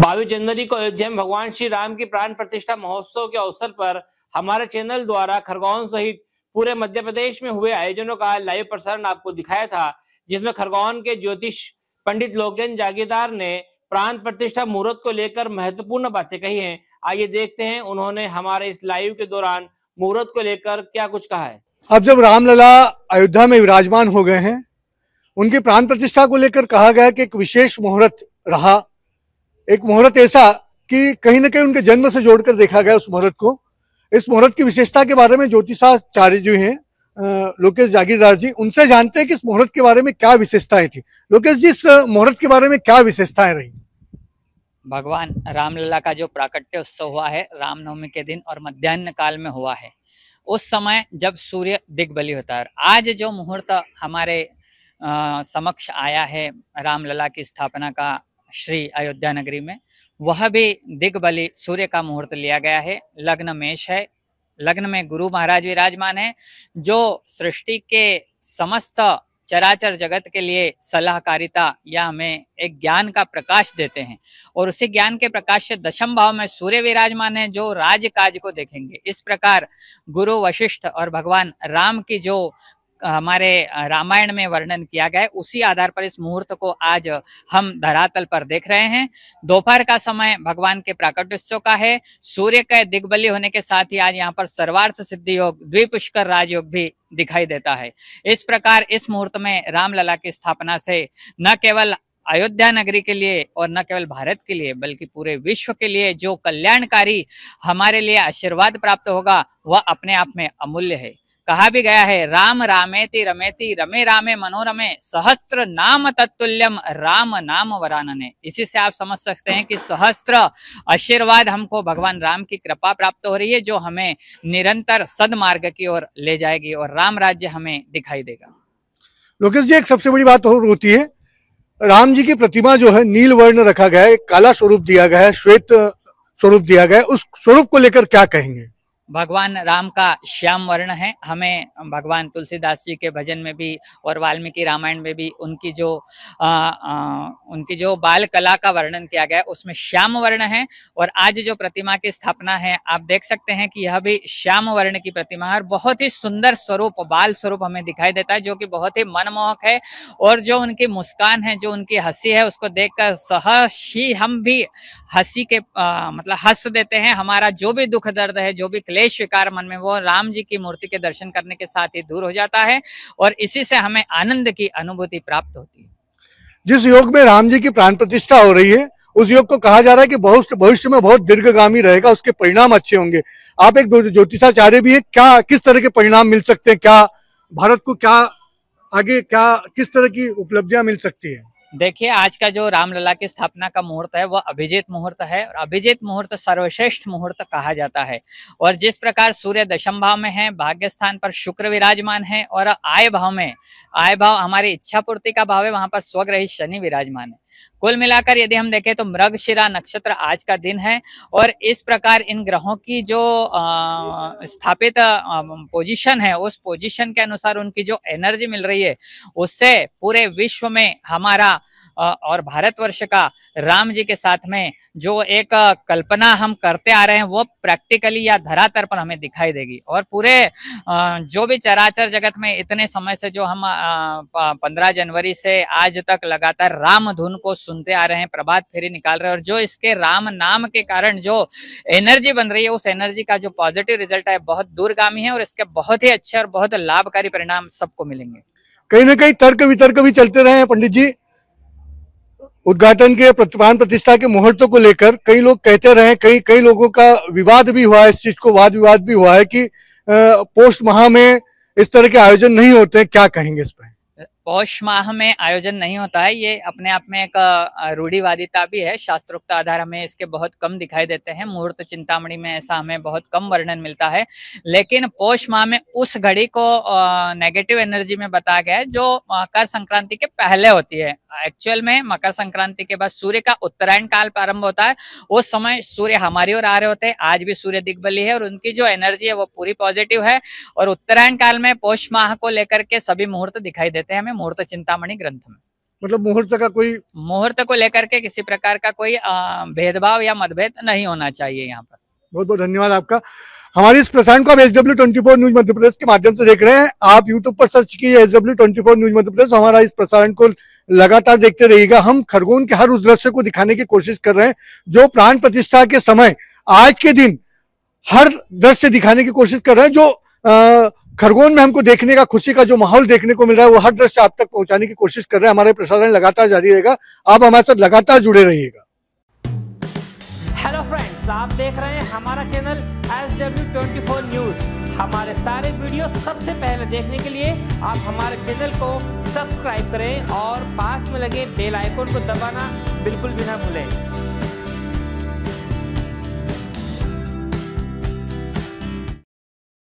बावीस जनवरी को अयोध्या में भगवान श्री राम की प्राण प्रतिष्ठा महोत्सव के अवसर पर हमारे चैनल द्वारा खरगोन सहित पूरे मध्य प्रदेश में हुए आयोजनों का लाइव प्रसारण आपको दिखाया था जिसमें खरगोन के ज्योतिष पंडित लोकेन जागीरदार ने प्राण प्रतिष्ठा मुहूर्त को लेकर महत्वपूर्ण बातें कही हैं आइए देखते हैं उन्होंने हमारे इस लाइव के दौरान मुहूर्त को लेकर क्या कुछ कहा है अब जब रामलला अयोध्या में विराजमान हो गए हैं उनकी प्राण प्रतिष्ठा को लेकर कहा गया कि एक विशेष मुहूर्त रहा एक मुहूर्त ऐसा कि कहीं ना कहीं उनके जन्म से जोड़कर देखा गया उस मुहूर्त को इस मुहूर्त की विशेषता के बारे में ज्योतिषाचार्य जी हैं लोकेश जागीरदार जी उनसे जानते हैं कि इस मुहूर्त के बारे में क्या विशेषताएं थी लोकेश जी इस मुहूर्त के बारे में क्या विशेषताएं रही भगवान रामलला का जो प्राकट्य उत्सव हुआ है रामनवमी के दिन और मध्यान्ह काल में हुआ है उस समय जब सूर्य दिग्बली होता है आज जो मुहूर्त हमारे आ, समक्ष आया है रामलला की स्थापना का श्री अयोध्या नगरी में वह भी दिग्बली सूर्य का मुहूर्त लिया गया है लग्न मेष है लग्न में गुरु महाराज विराजमान है जो सृष्टि के समस्त चराचर जगत के लिए सलाहकारिता या हमें एक ज्ञान का प्रकाश देते हैं और उसी ज्ञान के प्रकाश से दशम भाव में सूर्य विराजमान है जो राज काज को देखेंगे इस प्रकार गुरु वशिष्ठ और भगवान राम की जो हमारे रामायण में वर्णन किया गया है उसी आधार पर इस मुहूर्त को आज हम धरातल पर देख रहे हैं दोपहर का समय भगवान के प्राकट्योत्सव का है सूर्य के दिग्बली होने के साथ ही आज यहाँ पर सर्वार्थ सिद्धि योग द्विपुष्कर राजयोग भी दिखाई देता है इस प्रकार इस मुहूर्त में रामलला की स्थापना से न केवल अयोध्या नगरी के लिए और न केवल भारत के लिए बल्कि पूरे विश्व के लिए जो कल्याणकारी हमारे लिए आशीर्वाद प्राप्त होगा वह अपने आप में अमूल्य है कहा भी गया है राम रामेति रमेति रमे रामे मनोरमे सहस्त्र नाम तत्तुल्यम राम नाम वरानने इसी से आप समझ सकते हैं कि सहस्त्र आशीर्वाद हमको भगवान राम की कृपा प्राप्त हो रही है जो हमें निरंतर सदमार्ग की ओर ले जाएगी और राम राज्य हमें दिखाई देगा लोकेश जी एक सबसे बड़ी बात और होती है राम जी की प्रतिमा जो है नील वर्ण रखा गया है काला स्वरूप दिया गया है श्वेत स्वरूप दिया गया है उस स्वरूप को लेकर क्या कहेंगे भगवान राम का श्याम वर्ण है हमें भगवान तुलसीदास जी के भजन में भी और वाल्मीकि रामायण में भी उनकी जो आ, आ, उनकी जो बाल कला का वर्णन किया गया है उसमें श्याम वर्ण है और आज जो प्रतिमा की स्थापना है आप देख सकते हैं कि यह भी श्याम वर्ण की प्रतिमा है और बहुत ही सुंदर स्वरूप बाल स्वरूप हमें दिखाई देता है जो कि बहुत ही मनमोहक है और जो उनकी मुस्कान है जो उनकी हंसी है उसको देख कर सहसी हम भी हंसी के आ, मतलब हंस देते हैं हमारा जो भी दुख दर्द है जो भी क्लेश विकार मन में वो राम जी की मूर्ति के दर्शन करने के साथ ही दूर हो जाता है और इसी से हमें आनंद की अनुभूति प्राप्त होती है जिस योग में राम जी की प्राण प्रतिष्ठा हो रही है उस योग को कहा जा रहा है कि बहुत भविष्य में बहुत दीर्घगामी रहेगा उसके परिणाम अच्छे होंगे आप एक ज्योतिषाचार्य भी है क्या किस तरह के परिणाम मिल सकते हैं क्या भारत को क्या आगे क्या किस तरह की उपलब्धियां मिल सकती है देखिए आज का जो रामलला की स्थापना का मुहूर्त है वह अभिजीत मुहूर्त है और अभिजीत मुहूर्त सर्वश्रेष्ठ मुहूर्त कहा जाता है और जिस प्रकार सूर्य दशम भाव में है भाग्य स्थान पर शुक्र विराजमान है और आय भाव में आय भाव हमारी इच्छा पूर्ति का भाव है वहां पर स्वग्रही शनि विराजमान है कुल मिलाकर यदि हम देखें तो मृगशिरा नक्षत्र आज का दिन है और इस प्रकार इन ग्रहों की जो आ, स्थापित पोजीशन है उस पोजीशन के अनुसार उनकी जो एनर्जी मिल रही है उससे पूरे विश्व में हमारा और भारतवर्ष का राम जी के साथ में जो एक कल्पना हम करते आ रहे हैं वो प्रैक्टिकली या धरातल पर हमें दिखाई देगी और पूरे जो भी चराचर जगत में इतने समय से जो हम पंद्रह जनवरी से आज तक लगातार राम धुन को सुनते आ रहे हैं प्रभात फेरी निकाल रहे हैं और जो इसके राम नाम के कारण जो एनर्जी बन रही है उस एनर्जी का जो पॉजिटिव रिजल्ट है बहुत दूरगामी है और इसके बहुत ही अच्छे और बहुत लाभकारी परिणाम सबको मिलेंगे कहीं ना कहीं तर्क वितर्क भी चलते रहे हैं पंडित जी उद्घाटन के प्राण प्रतिष्ठा के मुहूर्त को लेकर कई लोग कहते रहे कई कई लोगों का विवाद भी हुआ है इस चीज को वाद विवाद भी हुआ है कि पोस्ट महा में इस तरह के आयोजन नहीं होते क्या कहेंगे इस पर पौष माह में आयोजन नहीं होता है ये अपने आप में एक रूढ़िवादिता भी है शास्त्रोक्त आधार हमें इसके बहुत कम दिखाई देते हैं मुहूर्त चिंतामणि में ऐसा हमें बहुत कम वर्णन मिलता है लेकिन पौष माह में उस घड़ी को नेगेटिव एनर्जी में बताया गया है जो मकर संक्रांति के पहले होती है एक्चुअल में मकर संक्रांति के बाद सूर्य का उत्तरायण काल प्रारंभ होता है उस समय सूर्य हमारी ओर आ रहे होते हैं आज भी सूर्य दिग्बली है और उनकी जो एनर्जी है वो पूरी पॉजिटिव है और उत्तरायण काल में पौष माह को लेकर के सभी मुहूर्त दिखाई देते हैं हमें में मुहूर्त चिंतामणि ग्रंथ में मतलब मुहूर्त का कोई मुहूर्त को लेकर के किसी प्रकार का कोई भेदभाव या मतभेद नहीं होना चाहिए यहाँ पर बहुत बहुत धन्यवाद आपका हमारे इस प्रसारण को आप S W twenty four news Madhya Pradesh के माध्यम से देख रहे हैं आप यूट्यूब पर सर्च कीजिए S W twenty four news Madhya Pradesh हमारा इस प्रसारण को लगातार देखते रहिएगा हम खरगोन के हर उस दृश्य को दिखाने की कोशिश कर रहे हैं जो प्राण प्रतिष्ठा के समय आज के दिन हर दृश्य दिखाने की कोशिश कर रहे हैं जो खरगोन में हमको देखने का खुशी का जो माहौल देखने को मिल रहा है वो हर दृश्य आप तक पहुंचाने की कोशिश कर रहे हैं हमारे प्रसारण लगातार जारी रहेगा आप हमारे साथ लगातार जुड़े रहिएगा हेलो फ्रेंड्स आप देख रहे हैं हमारा channel S W twenty four news हमारे सारे वीडियो सबसे पहले देखने के लिए आप हमारे चैनल को सब्सक्राइब करें और पास में लगे बेल आइकोन को दबाना बिल्कुल भी ना भूलें